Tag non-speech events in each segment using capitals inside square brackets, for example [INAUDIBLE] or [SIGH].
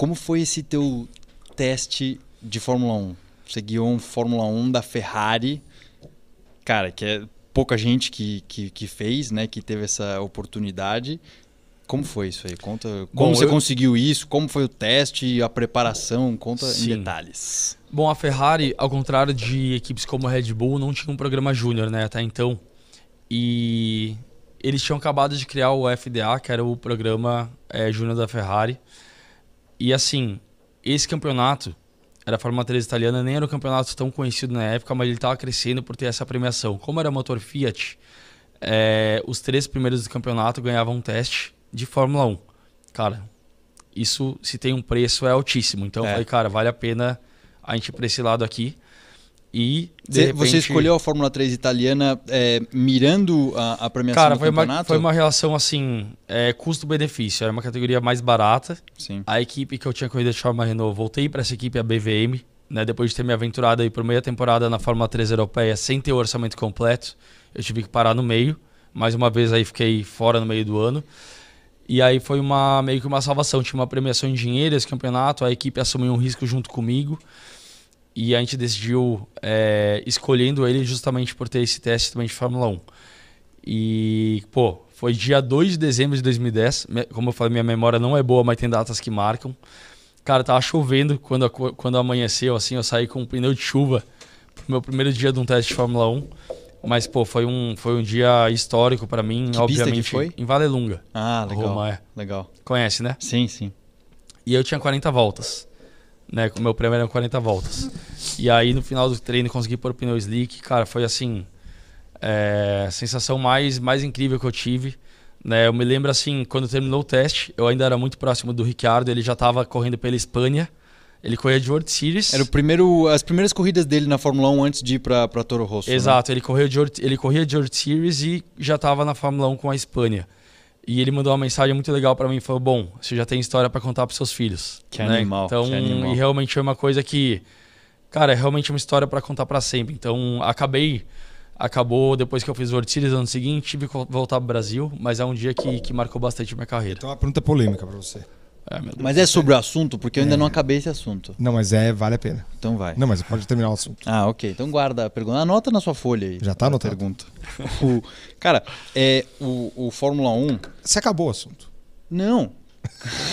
Como foi esse teu teste de Fórmula 1? Você guiou um Fórmula 1 da Ferrari, cara, que é pouca gente que, que, que fez, né? Que teve essa oportunidade. Como foi isso aí? Conta como Bom, você eu... conseguiu isso, como foi o teste, a preparação, conta Sim. em detalhes. Bom, a Ferrari, ao contrário de equipes como a Red Bull, não tinha um programa júnior, né, até então. E eles tinham acabado de criar o FDA, que era o programa é, júnior da Ferrari. E assim, esse campeonato era a Fórmula 3 italiana, nem era um campeonato tão conhecido na época, mas ele estava crescendo por ter essa premiação. Como era motor Fiat, é, os três primeiros do campeonato ganhavam um teste de Fórmula 1. Cara, isso se tem um preço é altíssimo. Então é. eu falei, cara, vale a pena a gente ir para esse lado aqui. E Cê, repente... você escolheu a Fórmula 3 italiana é, mirando a, a premiação Cara, do foi campeonato? Uma, foi uma relação assim, é, custo-benefício. Era uma categoria mais barata. Sim. A equipe que eu tinha corrido é de forma Renault, voltei para essa equipe, a BVM, né, depois de ter me aventurado aí por meia temporada na Fórmula 3 europeia sem ter o orçamento completo. Eu tive que parar no meio. Mais uma vez aí fiquei fora no meio do ano. E aí foi uma meio que uma salvação. Tinha uma premiação em dinheiro esse campeonato, a equipe assumiu um risco junto comigo. E a gente decidiu é, escolhendo ele justamente por ter esse teste também de Fórmula 1. E, pô, foi dia 2 de dezembro de 2010. Como eu falei, minha memória não é boa, mas tem datas que marcam. Cara, tava chovendo quando, quando amanheceu, assim, eu saí com um pneu de chuva pro meu primeiro dia de um teste de Fórmula 1. Mas, pô, foi um, foi um dia histórico para mim, que obviamente. foi? Em Valelunga. Ah, legal. Roma, é. Legal. Conhece, né? Sim, sim. E eu tinha 40 voltas né? O meu prêmio eram 40 voltas. E aí no final do treino consegui pôr pneu slick, cara, foi assim, é, a sensação mais mais incrível que eu tive. Né, eu me lembro assim, quando terminou o teste, eu ainda era muito próximo do Ricciardo, ele já estava correndo pela Espanha. Ele corria de World Series. Era o primeiro, as primeiras corridas dele na Fórmula 1 antes de ir para Toro Rosso. Né? Exato, né? ele, corria de ele corria de World Series e já estava na Fórmula 1 com a Espanha. E ele mandou uma mensagem muito legal para mim, falou: "Bom, você já tem história para contar para seus filhos". Que né? animal. Então, que animal. e realmente foi uma coisa que cara, é realmente uma história para contar para sempre. Então, acabei acabou depois que eu fiz o World Series ano seguinte, tive que voltar pro Brasil, mas é um dia que, que marcou bastante minha carreira. Então, a pergunta é polêmica para você. Ah, mas é sobre o assunto, porque eu ainda é. não acabei esse assunto. Não, mas é, vale a pena. Então vai. Não, mas pode terminar o assunto. Ah, ok. Então guarda a pergunta. Anota na sua folha aí. Já tá anotando. Pergunta. [LAUGHS] o, cara, é, o, o Fórmula 1. Você acabou o assunto. Não,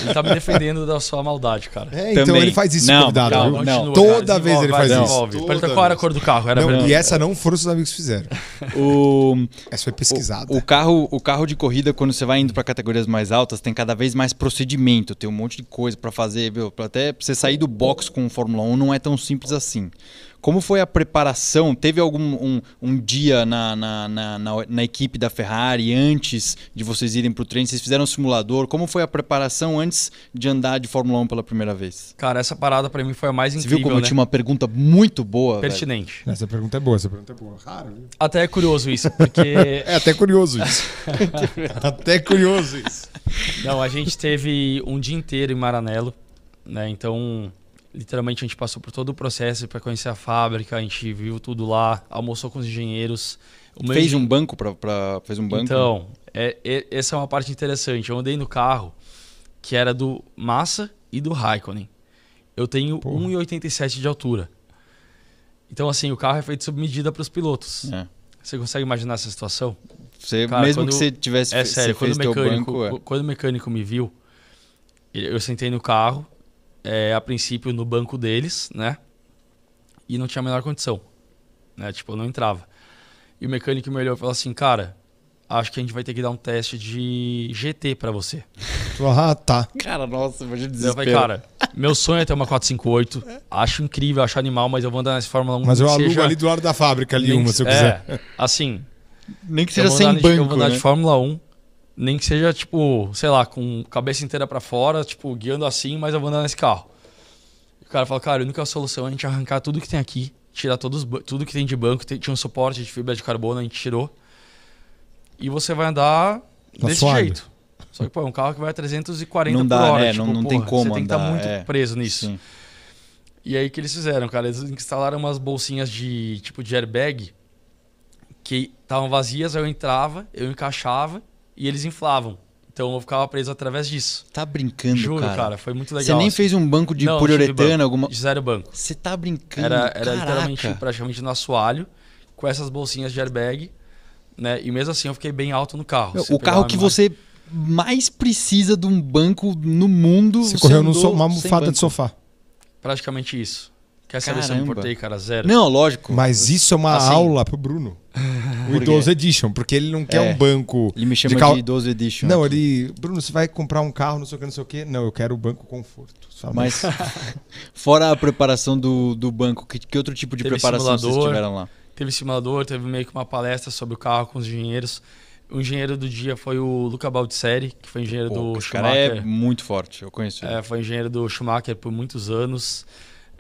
ele tá me defendendo da sua maldade, cara. É, então Também. ele faz isso não, convidado. não, Toda cara, vez ele faz não. isso. Toda Pergunta qual era a cor do carro. Era não, e essa não foram os amigos que fizeram. O, essa foi pesquisada. O, o, carro, o carro de corrida, quando você vai indo para categorias mais altas, tem cada vez mais procedimento. Tem um monte de coisa para fazer. Viu? Até pra você sair do box com o Fórmula 1 não é tão simples assim. Como foi a preparação? Teve algum um, um dia na, na, na, na, equipe da Ferrari antes de vocês irem para o treino? Vocês fizeram um simulador? Como foi a preparação antes de andar de Fórmula 1 pela primeira vez? Cara, essa parada para mim foi a mais incrível. Você viu como né? eu tinha uma pergunta muito boa? Pertinente. Velho. Essa pergunta é boa, essa pergunta é boa. Raro. Viu? Né? Até é curioso isso, porque. [LAUGHS] é até curioso isso. [LAUGHS] até curioso isso. Não, a gente teve um dia inteiro em Maranello, né? Então literalmente a gente passou por todo o processo para conhecer a fábrica, a gente viu tudo lá, almoçou com os engenheiros. fez engen... um banco para fez um banco. Então, é, é, essa é uma parte interessante. Eu andei no carro que era do Massa e do Raikkonen. Eu tenho 1,87 de altura. Então assim, o carro é feito sob medida para os pilotos. É. Você consegue imaginar essa situação? Você, Cara, mesmo quando, que você tivesse é sério, quando o mecânico, banco, é. quando o mecânico me viu, eu sentei no carro é, a princípio no banco deles, né? E não tinha a menor condição, né? Tipo, eu não entrava. E o mecânico me olhou e falou assim, cara, acho que a gente vai ter que dar um teste de GT para você. [LAUGHS] Ah, tá. Cara, nossa, imagina desespero. Eu falei, cara, meu sonho é ter uma 458. Acho incrível, acho animal, mas eu vou andar nessa Fórmula 1. Mas eu alugo seja... ali do lado da fábrica, ali Nem uma, se eu é, quiser. É, assim... Nem que seja sem de, banco, Eu vou andar né? de Fórmula 1 nem que seja, tipo, sei lá, com cabeça inteira para fora, tipo, guiando assim, mas eu vou andar nesse carro. E o cara fala, cara, a única solução é a gente arrancar tudo que tem aqui, tirar todos, tudo que tem de banco, tem, tinha um suporte de fibra de carbono, a gente tirou. E você vai andar tá desse suave. jeito. Só que, pô, é um carro que vai a 340 não dá, por hora. Né? Tipo, não, não porra, tem como Você tem que estar tá muito é. preso nisso. Sim. E aí que eles fizeram, cara? Eles instalaram umas bolsinhas de tipo de airbag que estavam vazias, aí eu entrava, eu encaixava e eles inflavam. Então eu ficava preso através disso. Tá brincando, Juro, cara. cara foi muito legal. Você nem assim. fez um banco de Não, poliuretano, banco. alguma... Zero banco. Você tá brincando, Era, era literalmente, praticamente no assoalho, com essas bolsinhas de airbag, né? E mesmo assim eu fiquei bem alto no carro. Meu, o carro que imagem. você mais precisa de um banco no mundo... Você, você correu numa almofada de sofá. Praticamente isso. Quer saber se eu me importei, cara? Zero. Não, lógico. Mas isso é uma assim. aula pro Bruno. [LAUGHS] O Idoso Edition, porque ele não quer é. um banco. Ele me chama de, cal... de Idoso Edition. Não, aqui. ele. Bruno, você vai comprar um carro, não sei o que, não sei o que. Não, eu quero o banco conforto. Sabe? Mas, [LAUGHS] fora a preparação do, do banco, que, que outro tipo de teve preparação vocês tiveram lá? Teve simulador, teve meio que uma palestra sobre o carro com os engenheiros. O engenheiro do dia foi o Luca Baldisseri, que foi engenheiro Pô, do Schumacher. O cara é muito forte, eu conheço é, ele. É, foi engenheiro do Schumacher por muitos anos.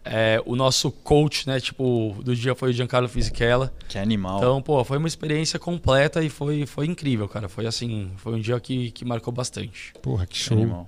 É, o nosso coach, né, tipo, do dia foi o Giancarlo Fisichella. Que animal. Então, pô, foi uma experiência completa e foi, foi incrível, cara. Foi assim, foi um dia que, que marcou bastante. Porra, que show. Que animal.